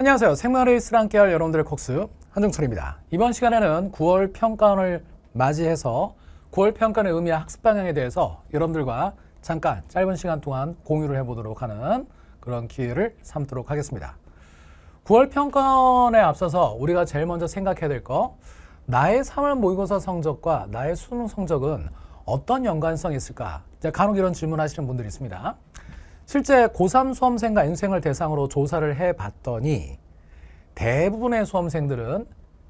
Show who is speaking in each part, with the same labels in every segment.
Speaker 1: 안녕하세요. 생활의 스랑께할 여러분들의 콕스 한정철입니다. 이번 시간에는 9월 평가원을 맞이해서 9월 평가원의 의미와 학습 방향에 대해서 여러분들과 잠깐 짧은 시간 동안 공유를 해보도록 하는 그런 기회를 삼도록 하겠습니다. 9월 평가원에 앞서서 우리가 제일 먼저 생각해야 될 거 나의 3월 모의고사 성적과 나의 수능 성적은 어떤 연관성이 있을까? 간혹 이런 질문하시는 분들이 있습니다. 실제 고3 수험생과 인생을 대상으로 조사를 해봤더니 대부분의 수험생들은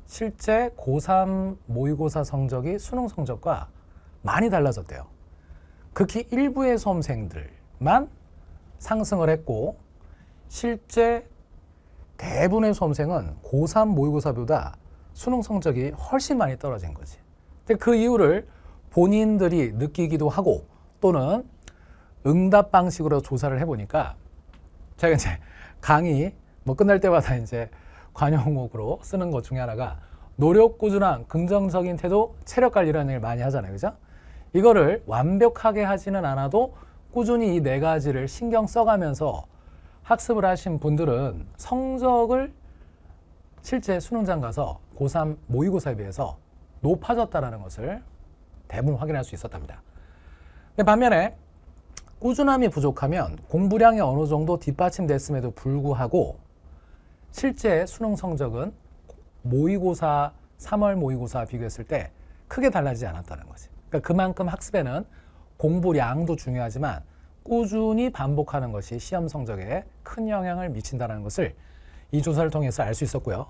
Speaker 1: 실제 고3 모의고사 성적이 수능 성적과 많이 달라졌대요. 극히 일부의 수험생들만 상승을 했고 실제 대부분의 수험생은 고3 모의고사보다 수능 성적이 훨씬 많이 떨어진 거지. 근데 그 이유를 본인들이 느끼기도 하고 또는 응답 방식으로 조사를 해보니까 제가 이제 강의 뭐 끝날 때마다 이제 관용목으로 쓰는 것 중에 하나가 노력 꾸준한 긍정적인 태도, 체력 관리라는 얘기를 많이 하잖아요. 그죠? 이거를 완벽하게 하지는 않아도 꾸준히 이 네 가지를 신경 써가면서 학습을 하신 분들은 성적을 실제 수능장 가서 고3 모의고사에 비해서 높아졌다는 라 것을 대부분 확인할 수 있었답니다. 근데 반면에 꾸준함이 부족하면 공부량이 어느 정도 뒷받침됐음에도 불구하고 실제 수능 성적은 모의고사 3월 모의고사 비교했을 때 크게 달라지지 않았다는 거지. 그러니까 그만큼 학습에는 공부량도 중요하지만 꾸준히 반복하는 것이 시험 성적에 큰 영향을 미친다는 것을 이 조사를 통해서 알 수 있었고요.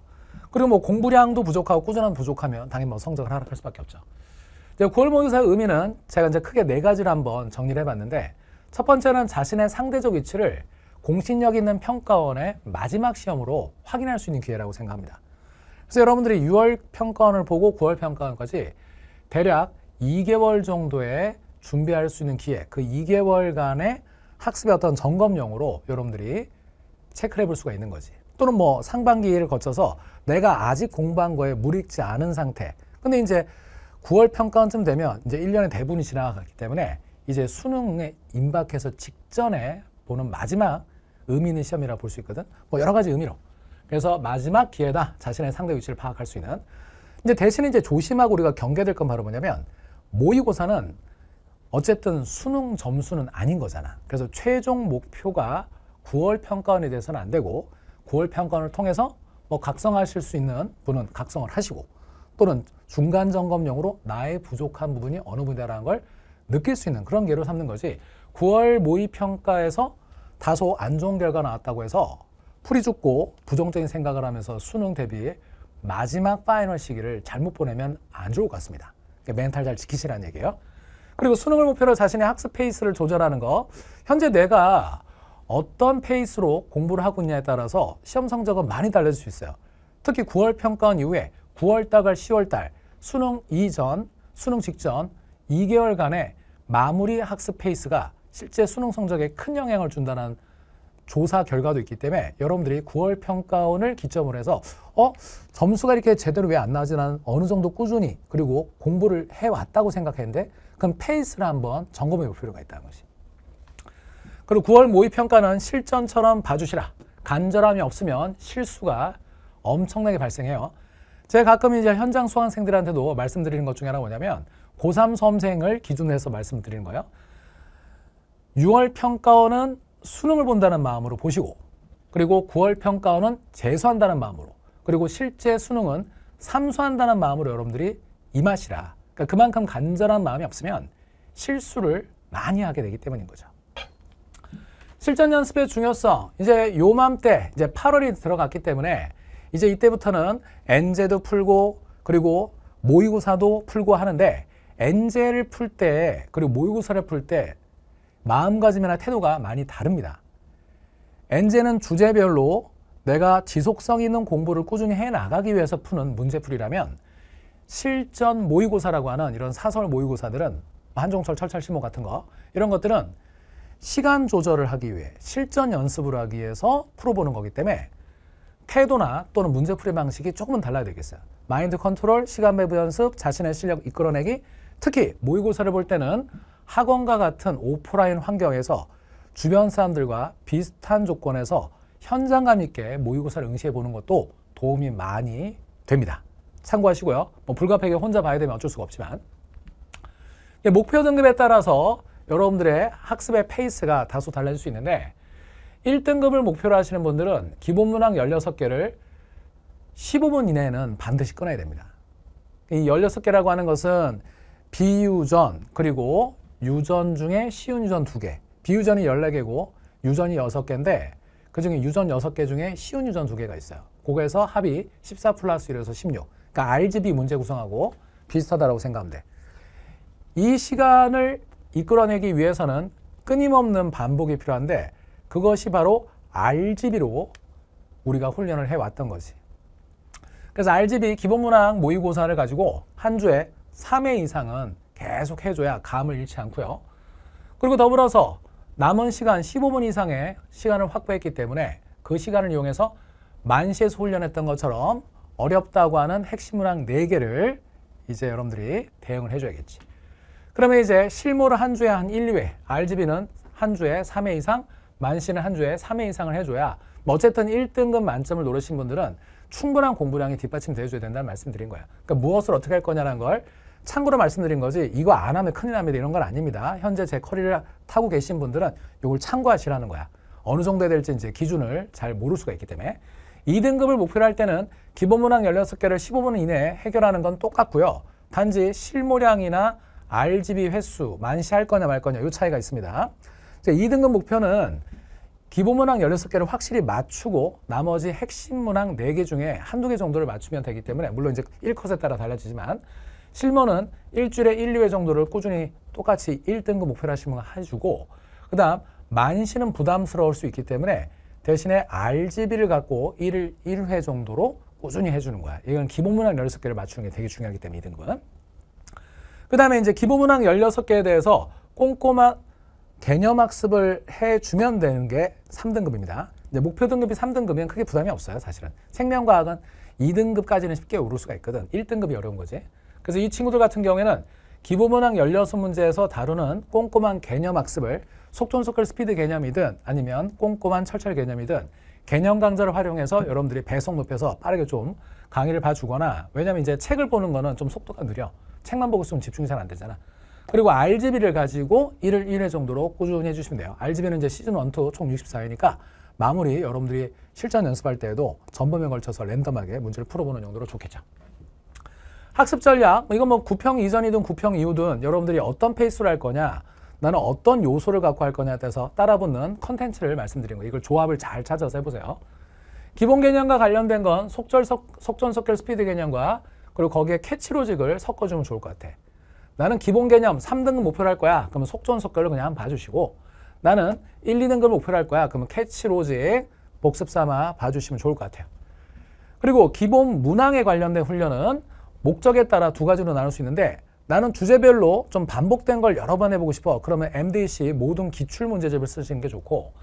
Speaker 1: 그리고 뭐 공부량도 부족하고 꾸준함 부족하면 당연히 뭐 성적을 하락할 수밖에 없죠. 이제 9월 모의고사의 의미는 제가 이제 크게 네 가지를 한번 정리를 해봤는데 첫 번째는 자신의 상대적 위치를 공신력 있는 평가원의 마지막 시험으로 확인할 수 있는 기회라고 생각합니다. 그래서 여러분들이 6월 평가원을 보고 9월 평가원까지 대략 2개월 정도에 준비할 수 있는 기회, 그 2개월간의 학습의 어떤 점검용으로 여러분들이 체크를 해볼 수가 있는 거지. 또는 뭐 상반기를 거쳐서 내가 아직 공부한 거에 무익지 않은 상태. 근데 이제 9월 평가원쯤 되면 이제 1년의 대부분이 지나가기 때문에 이제 수능에 임박해서 직전에 보는 마지막 의미 있는 시험이라 볼 수 있거든. 뭐 여러 가지 의미로. 그래서 마지막 기회다. 자신의 상대 위치를 파악할 수 있는. 이제 대신 이제 조심하고 우리가 경계될 건 바로 뭐냐면 모의고사는 어쨌든 수능 점수는 아닌 거잖아. 그래서 최종 목표가 9월 평가원에대해서는안 되고 9월 평가원을 통해서 뭐 각성하실 수 있는 분은 각성을 하시고 또는 중간 점검용으로 나의 부족한 부분이 어느 분야라는 걸 느낄 수 있는 그런 예로 삼는 거지 9월 모의 평가에서 다소 안 좋은 결과 나왔다고 해서 풀이 죽고 부정적인 생각을 하면서 수능 대비 마지막 파이널 시기를 잘못 보내면 안 좋을 것 같습니다. 그러니까 멘탈 잘 지키시라는 얘기예요. 그리고 수능을 목표로 자신의 학습 페이스를 조절하는 거 현재 내가 어떤 페이스로 공부를 하고 있냐에 따라서 시험 성적은 많이 달라질 수 있어요. 특히 9월 평가원 이후에 9월달, 과 10월달, 수능 이전, 수능 직전 2개월간의 마무리 학습 페이스가 실제 수능 성적에 큰 영향을 준다는 조사 결과도 있기 때문에 여러분들이 9월 평가원을 기점으로 해서 어 점수가 이렇게 제대로 왜 안 나지 나는 어느 정도 꾸준히 그리고 공부를 해왔다고 생각했는데 그럼 페이스를 한번 점검해 볼 필요가 있다는 것이 그리고 9월 모의평가는 실전처럼 봐주시라 간절함이 없으면 실수가 엄청나게 발생해요 제가 가끔 이제 현장 수강생들한테도 말씀드리는 것 중에 하나가 뭐냐면 고3 수험생을 기준으로 해서 말씀드리는 거예요. 6월 평가원은 수능을 본다는 마음으로 보시고 그리고 9월 평가원은 재수한다는 마음으로 그리고 실제 수능은 삼수한다는 마음으로 여러분들이 임하시라. 그러니까 그만큼 간절한 마음이 없으면 실수를 많이 하게 되기 때문인 거죠. 실전 연습의 중요성. 이제 요맘때 이제 8월이 들어갔기 때문에 이제 이때부터는 엔제도 풀고 그리고 모의고사도 풀고 하는데 엔제를 풀 때 그리고 모의고사를 풀 때 마음가짐이나 태도가 많이 다릅니다. 엔제는 주제별로 내가 지속성 있는 공부를 꾸준히 해나가기 위해서 푸는 문제풀이라면 실전 모의고사라고 하는 이런 사설 모의고사들은 한종철 철철심호 같은 거 이런 것들은 시간 조절을 하기 위해 실전 연습을 하기 위해서 풀어보는 거기 때문에 태도나 또는 문제풀이 방식이 조금은 달라야 되겠어요. 마인드 컨트롤, 시간 배부 연습, 자신의 실력 이끌어내기, 특히 모의고사를 볼 때는 학원과 같은 오프라인 환경에서 주변 사람들과 비슷한 조건에서 현장감 있게 모의고사를 응시해 보는 것도 도움이 많이 됩니다. 참고하시고요. 뭐 불가피하게 혼자 봐야 되면 어쩔 수가 없지만 예, 목표 등급에 따라서 여러분들의 학습의 페이스가 다소 달라질 수 있는데 1등급을 목표로 하시는 분들은 기본문항 16개를 15분 이내에는 반드시 끊어야 됩니다. 이 16개라고 하는 것은 비유전 그리고 유전 중에 쉬운 유전 2개 비유전이 14개고 유전이 6개인데 그 중에 유전 6개 중에 쉬운 유전 2개가 있어요. 그거에서 합이 14 플러스 1에서 16 그러니까 RGB 문제 구성하고 비슷하다고 생각하면 돼. 이 시간을 이끌어내기 위해서는 끊임없는 반복이 필요한데 그것이 바로 RGB로 우리가 훈련을 해왔던 거지. 그래서 RGB 기본문항 모의고사를 가지고 한 주에 3회 이상은 계속 해줘야 감을 잃지 않고요. 그리고 더불어서 남은 시간 15분 이상의 시간을 확보했기 때문에 그 시간을 이용해서 만시에서 훈련했던 것처럼 어렵다고 하는 핵심 문항 4개를 이제 여러분들이 대응을 해줘야겠지. 그러면 이제 실무를 한 주에 한 1, 2회, RGB는 한 주에 3회 이상, 만시는 한 주에 3회 이상을 해줘야 뭐 어쨌든 1등급 만점을 노리신 분들은 충분한 공부량이 뒷받침되어 줘야 된다는 말씀드린 거예요. 그러니까 무엇을 어떻게 할 거냐는 걸 참고로 말씀드린 거지 이거 안 하면 큰일 납니다 이런 건 아닙니다. 현재 제 커리를 타고 계신 분들은 이걸 참고하시라는 거야. 어느 정도 해야 될지 이제 기준을 잘 모를 수가 있기 때문에 2등급을 목표로 할 때는 기본문항 16개를 15분 이내에 해결하는 건 똑같고요. 단지 실무량이나 RGB 횟수 만시할 거냐 말 거냐 이 차이가 있습니다. 그 그러니까 2등급 목표는 기본 문항 16개를 확실히 맞추고 나머지 핵심 문항 4개 중에 한두 개 정도를 맞추면 되기 때문에 물론 이제 1컷에 따라 달라지지만 실무는 일주일에 1, 2회 정도를 꾸준히 똑같이 1등급 목표를 하시면 해주고 그 다음 만시는 부담스러울 수 있기 때문에 대신에 RGB를 갖고 1일 1회 정도로 꾸준히 해주는 거야. 이건 기본 문항 16개를 맞추는 게 되게 중요하기 때문에 2등급은. 그 다음에 이제 기본 문항 16개에 대해서 꼼꼼한 개념 학습을 해주면 되는 게 3등급입니다. 근데 목표 등급이 3등급이면 크게 부담이 없어요, 사실은. 생명과학은 2등급까지는 쉽게 오를 수가 있거든. 1등급이 어려운 거지. 그래서 이 친구들 같은 경우에는 기본문항 16문제에서 다루는 꼼꼼한 개념 학습을 속전속결 스피드 개념이든 아니면 꼼꼼한 철철 개념이든 개념 강좌를 활용해서 여러분들이 배속 높여서 빠르게 좀 강의를 봐주거나 왜냐면 이제 책을 보는 거는 좀 속도가 느려. 책만 보고 있으면 집중이 잘 안 되잖아. 그리고 RGB를 가지고 1일 1회 정도로 꾸준히 해주시면 돼요. RGB는 이제 시즌 1, 2총 64회니까 마무리 여러분들이 실전 연습할 때에도 전범에 걸쳐서 랜덤하게 문제를 풀어보는 용도로 좋겠죠. 학습 전략, 뭐 이건 뭐 구평 이전이든 구평 이후든 여러분들이 어떤 페이스로 할 거냐, 나는 어떤 요소를 갖고 할 거냐에 대해서 따라붙는 컨텐츠를 말씀드린 거예요. 이걸 조합을 잘 찾아서 해보세요. 기본 개념과 관련된 건 속절, 속, 속전속결 스피드 개념과 그리고 거기에 캐치로직을 섞어주면 좋을 것 같아. 요 나는 기본 개념 3등급 목표로 할 거야. 그러면 속전속결로 그냥 봐주시고 나는 1, 2등급 목표로 할 거야. 그러면 캐치로직 복습 삼아 봐주시면 좋을 것 같아요. 그리고 기본 문항에 관련된 훈련은 목적에 따라 두 가지로 나눌 수 있는데 나는 주제별로 좀 반복된 걸 여러 번 해보고 싶어. 그러면 MDC 모든 기출 문제집을 쓰시는 게 좋고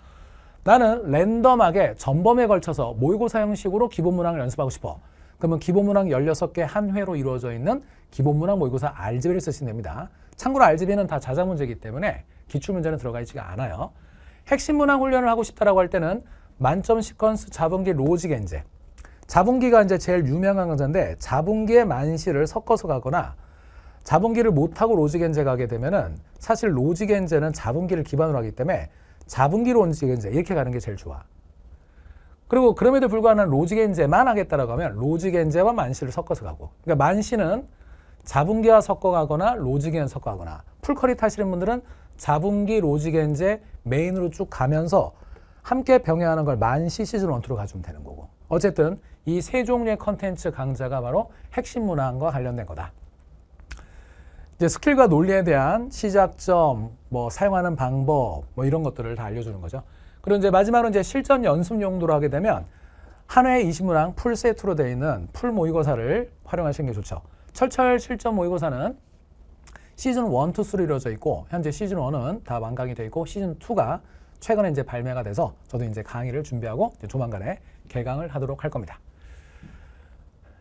Speaker 1: 나는 랜덤하게 전범에 걸쳐서 모의고사 형식으로 기본 문항을 연습하고 싶어. 그러면 기본문항 16개 한 회로 이루어져 있는 기본문항 모의고사 알제 b 를 쓰시면 됩니다. 참고로 RGB는 다 자자 문제이기 때문에 기출문제는 들어가 있지가 않아요. 핵심 문항 훈련을 하고 싶다라고 할 때는 만점 시퀀스 자분기 로직 엔제 자분기가 이제 제일 유명한 강자인데 자분기의 만시를 섞어서 가거나 자분기를 못하고 로직 엔제 가게 되면은 사실 로직 엔제는 자분기를 기반으로 하기 때문에 자분기로 직 엔제 이렇게 가는 게 제일 좋아. 그리고 그럼에도 불구하고 로지겐제만 하겠다라고 하면 로지겐제와 만시를 섞어서 가고 그러니까 만시는 자분기와 섞어가거나 로지겐 섞어가거나 풀커리 타시는 분들은 자분기 로지겐제 메인으로 쭉 가면서 함께 병행하는 걸 만시 시즌 원투로 가주면 되는 거고 어쨌든 이 세 종류의 컨텐츠 강좌가 바로 핵심 문항과 관련된 거다. 이제 스킬과 논리에 대한 시작점, 뭐 사용하는 방법, 뭐 이런 것들을 다 알려주는 거죠. 그리고 이제 마지막으로 이제 실전 연습 용도로 하게 되면 한 회에 20문항 풀 세트로 되어 있는 풀 모의고사를 활용하시는 게 좋죠. 철철 실전 모의고사는 시즌 1, 2, 3로 이어 있고 현재 시즌 1은 다 완강이 되어 있고 시즌 2가 최근에 이제 발매가 돼서 저도 이제 강의를 준비하고 이제 조만간에 개강을 하도록 할 겁니다.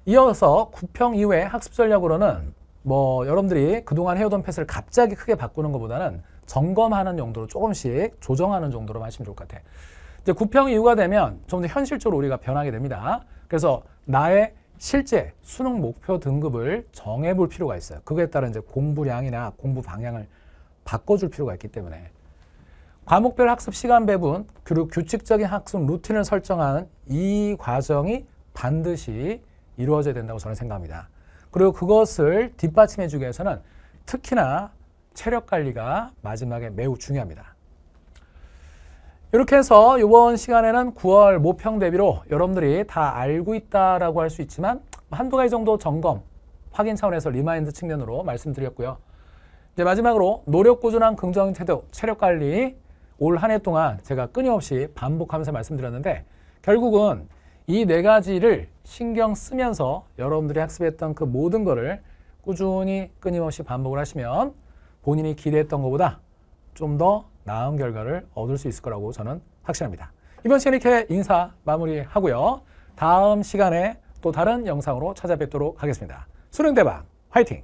Speaker 1: 이어서 구평 이후의 학습 전략으로는 뭐 여러분들이 그동안 해오던 패스를 갑자기 크게 바꾸는 것보다는 점검하는 용도로 조금씩 조정하는 정도로 하시면 좋을 것 같아요. 이제 구평이 이가 되면 좀 더 현실적으로 우리가 변하게 됩니다. 그래서 나의 실제 수능 목표 등급을 정해 볼 필요가 있어요. 그거에 따른 이제 공부량이나 공부 방향을 바꿔줄 필요가 있기 때문에 과목별 학습 시간 배분 그리고 규칙적인 학습 루틴을 설정하는 이 과정이 반드시 이루어져야 된다고 저는 생각합니다. 그리고 그것을 뒷받침해 주기 위해서는 특히나 체력 관리가 마지막에 매우 중요합니다. 이렇게 해서 이번 시간에는 9월 모평 대비로 여러분들이 다 알고 있다라고 할 수 있지만 한두 가지 정도 점검, 확인 차원에서 리마인드 측면으로 말씀드렸고요. 이제 마지막으로 노력 꾸준한 긍정 태도, 체력 관리 올 한 해 동안 제가 끊임없이 반복하면서 말씀드렸는데 결국은 이 네 가지를 신경 쓰면서 여러분들이 학습했던 그 모든 거를 꾸준히 끊임없이 반복을 하시면 본인이 기대했던 것보다 좀 더 나은 결과를 얻을 수 있을 거라고 저는 확신합니다. 이번 시간 이렇게 인사 마무리하고요. 다음 시간에 또 다른 영상으로 찾아뵙도록 하겠습니다. 수능 대박 화이팅!